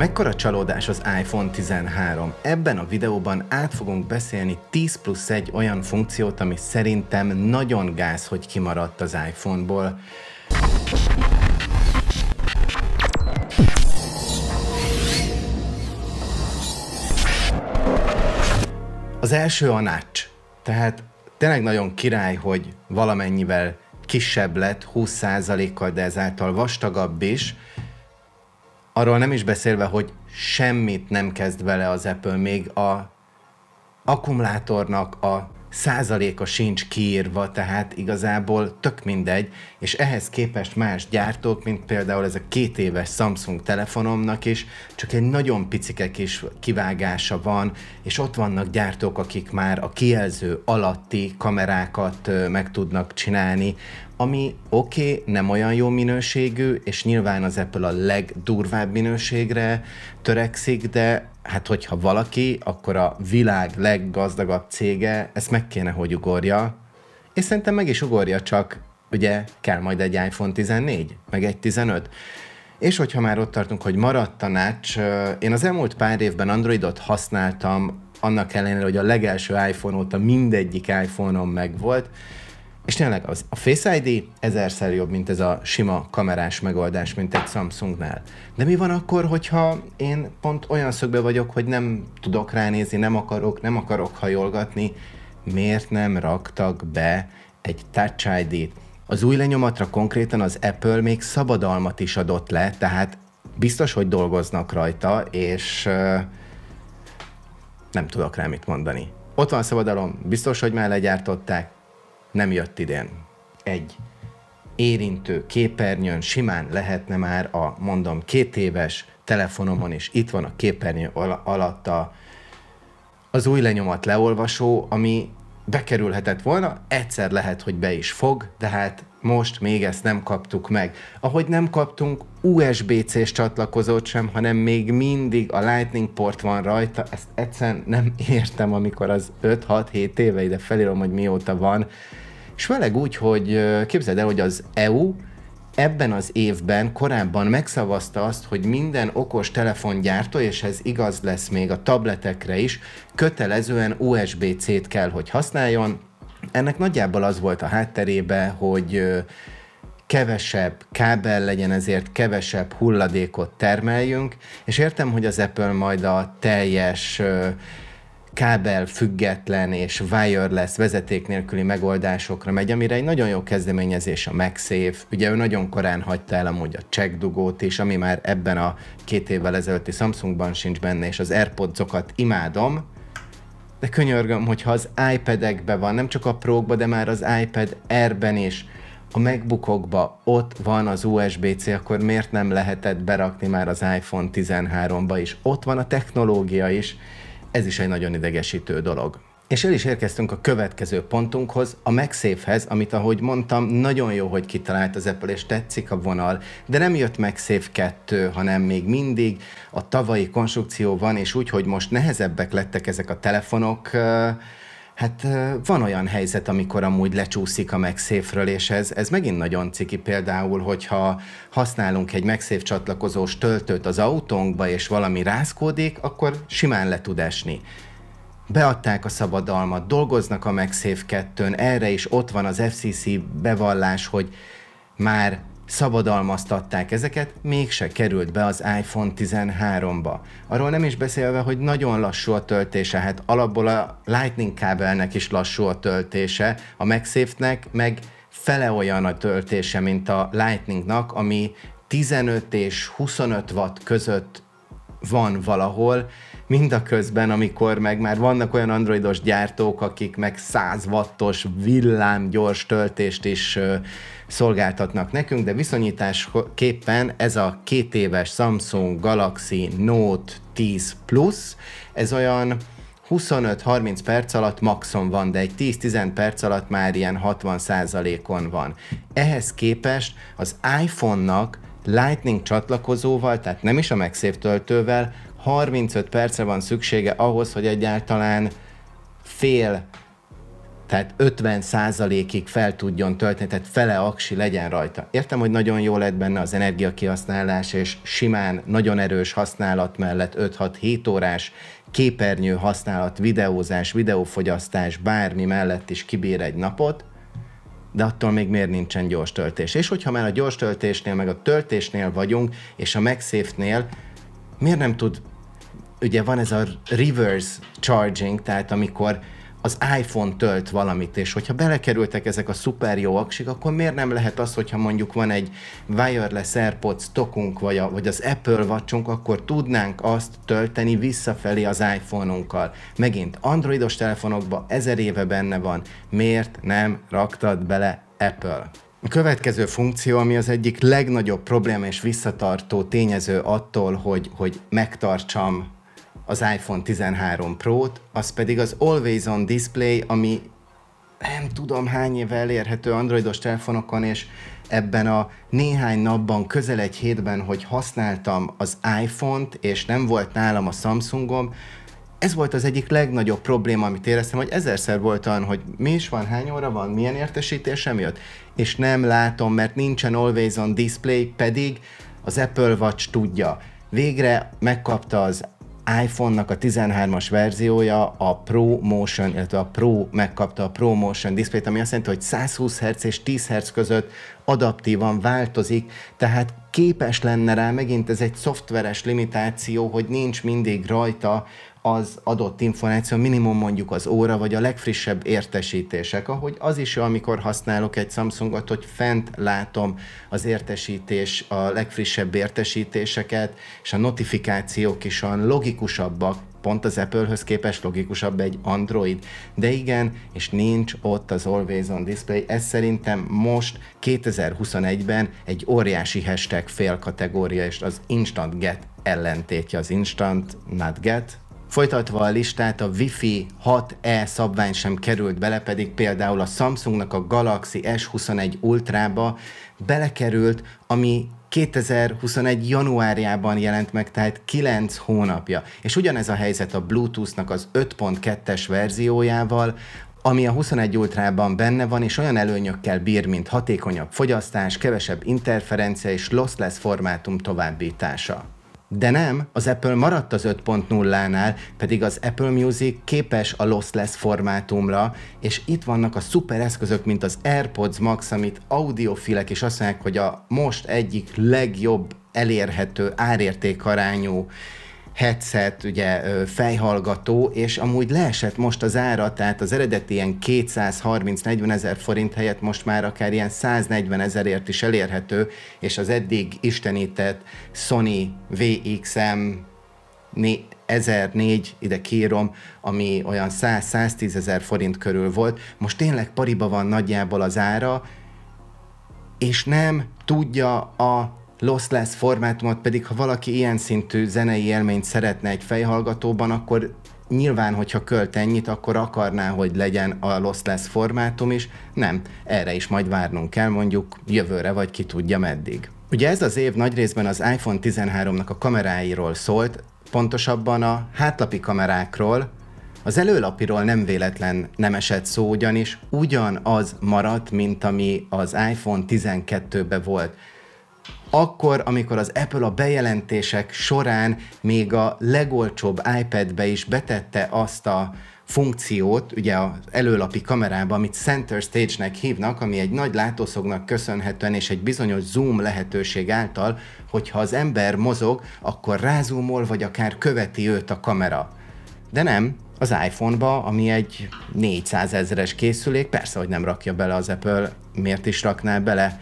Mekkora csalódás az iPhone 13? Ebben a videóban át fogunk beszélni 10 plusz 1 olyan funkciót, ami szerintem nagyon gáz, hogy kimaradt az iPhone-ból. Az első a nács. Tehát tényleg nagyon király, hogy valamennyivel kisebb lett, 20%-kal, de ezáltal vastagabb is, arról nem is beszélve, hogy semmit nem kezd bele az Apple, még a akkumulátornak a százaléka sincs kiírva, tehát igazából tök mindegy, és ehhez képest más gyártók, mint például ez a két éves Samsung telefonomnak is, csak egy nagyon picike kis kivágása van, és ott vannak gyártók, akik már a kijelző alatti kamerákat meg tudnak csinálni, ami oké, okay, nem olyan jó minőségű, és nyilván az Apple a legdurvább minőségre törekszik, de hát hogyha valaki, akkor a világ leggazdagabb cége ezt meg kéne, hogy ugorja, és szerintem meg is ugorja, csak ugye kell majd egy iPhone 14, meg egy 15. És hogyha már ott tartunk, hogy maradt tanács, én az elmúlt pár évben Androidot használtam, annak ellenére, hogy a legelső iPhone óta mindegyik iPhone-om megvolt, és tényleg az, a Face ID ezerszer jobb, mint ez a sima kamerás megoldás, mint egy Samsungnál. De mi van akkor, hogyha én pont olyan szögbe vagyok, hogy nem tudok ránézni, nem akarok, nem akarok hajolgatni, miért nem raktak be egy Touch ID-t? Az új lenyomatra konkrétan az Apple még szabadalmat is adott le, tehát biztos, hogy dolgoznak rajta, és euh, nem tudok rá mit mondani. Ott van a szabadalom, biztos, hogy már legyártották, nem jött idén. Egy érintő képernyőn simán lehetne már a, mondom, két éves telefonomon, és itt van a képernyő al- alatt a, az új lenyomat leolvasó, ami bekerülhetett volna, egyszer lehet, hogy be is fog, de hát most még ezt nem kaptuk meg. Ahogy nem kaptunk USB-C-s csatlakozót sem, hanem még mindig a Lightning port van rajta, ezt egyszerűen nem értem, amikor az 5-6-7 éve ide felírom, hogy mióta van, és főleg úgy, hogy képzeld el, hogy az EU ebben az évben korábban megszavazta azt, hogy minden okos telefongyártó, és ez igaz lesz még a tabletekre is, kötelezően USB-C-t kell, hogy használjon. Ennek nagyjából az volt a hátterébe, hogy kevesebb kábel legyen, ezért kevesebb hulladékot termeljünk, és értem, hogy az Apple majd a teljes kábel független és wireless vezeték nélküli megoldásokra megy, amire egy nagyon jó kezdeményezés a MagSafe. Ugye ő nagyon korán hagyta el amúgy a dugót is, ami már ebben a két évvel ezelőtti Samsungban sincs benne, és az airpods imádom, de könyörgöm, hogyha az ipad van, nem csak a pro de már az iPad Air-ben is, a macbook ott van az USB-C, akkor miért nem lehetett berakni már az iPhone 13-ba is? Ott van a technológia is, ez is egy nagyon idegesítő dolog. És el is érkeztünk a következő pontunkhoz, a MagSafe-hez, amit ahogy mondtam, nagyon jó, hogy kitalált az Apple, és tetszik a vonal, de nem jött MagSafe 2, hanem még mindig a tavalyi konstrukció van, és úgy, hogy most nehezebbek lettek ezek a telefonok, Hát van olyan helyzet, amikor amúgy lecsúszik a megszéfről, és ez, ez megint nagyon ciki például, hogyha használunk egy megszéf csatlakozós töltőt az autónkba, és valami rázkódik, akkor simán le tud esni. Beadták a szabadalmat, dolgoznak a megszéf kettőn, erre is ott van az FCC bevallás, hogy már szabadalmaztatták ezeket, mégse került be az iPhone 13-ba. Arról nem is beszélve, hogy nagyon lassú a töltése, hát alapból a Lightning kábelnek is lassú a töltése, a MagSafe-nek meg fele olyan a töltése, mint a Lightningnak, ami 15 és 25 watt között van valahol, mind a közben, amikor meg már vannak olyan androidos gyártók, akik meg 100 wattos villámgyors töltést is szolgáltatnak nekünk, de viszonyításképpen ez a két éves Samsung Galaxy Note 10 Plus, ez olyan 25-30 perc alatt maxon van, de egy 10-10 perc alatt már ilyen 60%-on van. Ehhez képest az iPhone-nak Lightning csatlakozóval, tehát nem is a MagSafe töltővel, 35 perce van szüksége ahhoz, hogy egyáltalán fél, tehát 50 százalékig fel tudjon tölteni, tehát fele aksi legyen rajta. Értem, hogy nagyon jó lett benne az energiakihasználás, és simán nagyon erős használat mellett 5-6-7 órás képernyő használat, videózás, videófogyasztás, bármi mellett is kibír egy napot, de attól még miért nincsen gyors töltés? És hogyha már a gyors töltésnél, meg a töltésnél vagyunk, és a magsafe miért nem tud ugye van ez a reverse charging, tehát amikor az iPhone tölt valamit, és hogyha belekerültek ezek a szuper jó aksik, akkor miért nem lehet az, hogyha mondjuk van egy wireless AirPods tokunk, vagy, a, vagy az Apple vacsunk, akkor tudnánk azt tölteni visszafelé az iPhone-unkkal. Megint androidos telefonokba ezer éve benne van. Miért nem raktad bele Apple? A következő funkció, ami az egyik legnagyobb probléma és visszatartó tényező attól, hogy, hogy megtartsam az iPhone 13 Pro-t, az pedig az Always On Display, ami nem tudom hány éve elérhető androidos telefonokon, és ebben a néhány napban, közel egy hétben, hogy használtam az iPhone-t, és nem volt nálam a Samsungom, ez volt az egyik legnagyobb probléma, amit éreztem, hogy ezerszer volt olyan, hogy mi is van, hány óra van, milyen értesítésem jött, és nem látom, mert nincsen Always on Display, pedig az Apple Watch tudja. Végre megkapta az iPhone-nak a 13-as verziója a Pro Motion, illetve a Pro megkapta a Pro Motion display ami azt jelenti, hogy 120 Hz és 10 Hz között adaptívan változik, tehát képes lenne rá, megint ez egy szoftveres limitáció, hogy nincs mindig rajta az adott információ, minimum mondjuk az óra, vagy a legfrissebb értesítések, ahogy az is, amikor használok egy Samsungot, hogy fent látom az értesítés, a legfrissebb értesítéseket, és a notifikációk is olyan logikusabbak, pont az Apple-höz képest logikusabb egy Android. De igen, és nincs ott az Always on Display. Ez szerintem most 2021-ben egy óriási hashtag fél kategória, és az Instant Get ellentétje az Instant Not Get, Folytatva a listát, a Wi-Fi 6E szabvány sem került bele, pedig például a Samsungnak a Galaxy S21 Ultra-ba belekerült, ami 2021. januárjában jelent meg, tehát 9 hónapja. És ugyanez a helyzet a Bluetooth-nak az 5.2-es verziójával, ami a 21 Ultra-ban benne van, és olyan előnyökkel bír, mint hatékonyabb fogyasztás, kevesebb interferencia és lossless formátum továbbítása. De nem, az Apple maradt az 5.0-nál, pedig az Apple Music képes a lossless formátumra, és itt vannak a szuper eszközök, mint az AirPods Max, amit audiofilek is azt mondják, hogy a most egyik legjobb elérhető árértékarányú headset, ugye fejhallgató, és amúgy leesett most az ára, tehát az eredeti ilyen 230-40 ezer forint helyett most már akár ilyen 140 ezerért is elérhető, és az eddig istenített Sony VXM 1004, ide kírom, ami olyan 100-110 ezer forint körül volt, most tényleg pariba van nagyjából az ára, és nem tudja a lossless formátumot, pedig ha valaki ilyen szintű zenei élményt szeretne egy fejhallgatóban, akkor nyilván, hogyha költ ennyit, akkor akarná, hogy legyen a lossless formátum is. Nem, erre is majd várnunk kell mondjuk jövőre, vagy ki tudja meddig. Ugye ez az év nagy részben az iPhone 13-nak a kameráiról szólt, pontosabban a hátlapi kamerákról, az előlapiról nem véletlen nem esett szó, ugyanis ugyanaz maradt, mint ami az iPhone 12-be volt akkor, amikor az Apple a bejelentések során még a legolcsóbb iPad-be is betette azt a funkciót, ugye az előlapi kamerába, amit center stage-nek hívnak, ami egy nagy látószognak köszönhetően és egy bizonyos zoom lehetőség által, hogyha az ember mozog, akkor rázumol, vagy akár követi őt a kamera. De nem, az iPhone-ba, ami egy 400 ezeres készülék, persze, hogy nem rakja bele az Apple, miért is rakná bele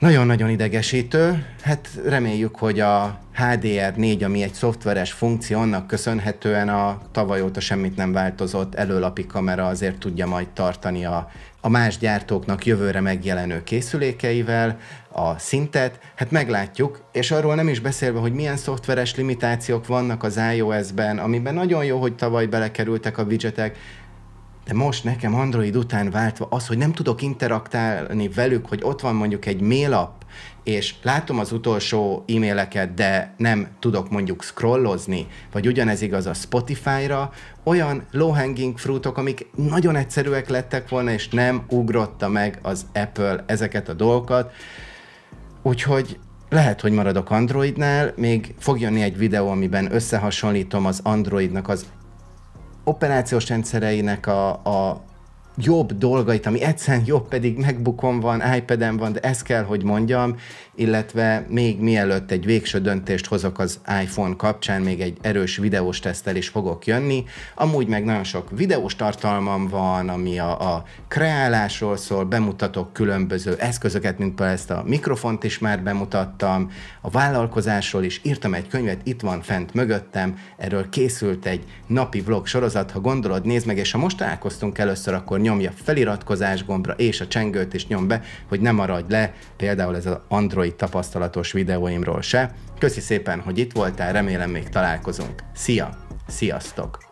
nagyon-nagyon idegesítő. Hát reméljük, hogy a HDR4, ami egy szoftveres funkció, annak köszönhetően a tavaly óta semmit nem változott előlapi kamera azért tudja majd tartani a, a más gyártóknak jövőre megjelenő készülékeivel a szintet. Hát meglátjuk, és arról nem is beszélve, hogy milyen szoftveres limitációk vannak az iOS-ben, amiben nagyon jó, hogy tavaly belekerültek a widgetek, de most nekem Android után váltva az, hogy nem tudok interaktálni velük, hogy ott van mondjuk egy app, és látom az utolsó e-maileket, de nem tudok mondjuk scrollozni, vagy ugyanez igaz a Spotify-ra, olyan low-hanging fruitok, amik nagyon egyszerűek lettek volna, és nem ugrotta meg az Apple ezeket a dolgokat. Úgyhogy lehet, hogy maradok Androidnál, még fog jönni egy videó, amiben összehasonlítom az Androidnak az operációs rendszereinek a, a, jobb dolgait, ami egyszerűen jobb, pedig megbukom van, iPad-en van, de ezt kell, hogy mondjam, illetve még mielőtt egy végső döntést hozok az iPhone kapcsán, még egy erős videós tesztel is fogok jönni. Amúgy meg nagyon sok videós tartalmam van, ami a, a kreálásról szól, bemutatok különböző eszközöket, mint például ezt a mikrofont is már bemutattam, a vállalkozásról is írtam egy könyvet, itt van fent mögöttem, erről készült egy napi vlog sorozat, ha gondolod, nézd meg, és ha most találkoztunk először, akkor nyom nyomja feliratkozás gombra és a csengőt is nyom be, hogy ne maradj le például ez az Android tapasztalatos videóimról se. Köszi szépen, hogy itt voltál, remélem még találkozunk. Szia! Sziasztok!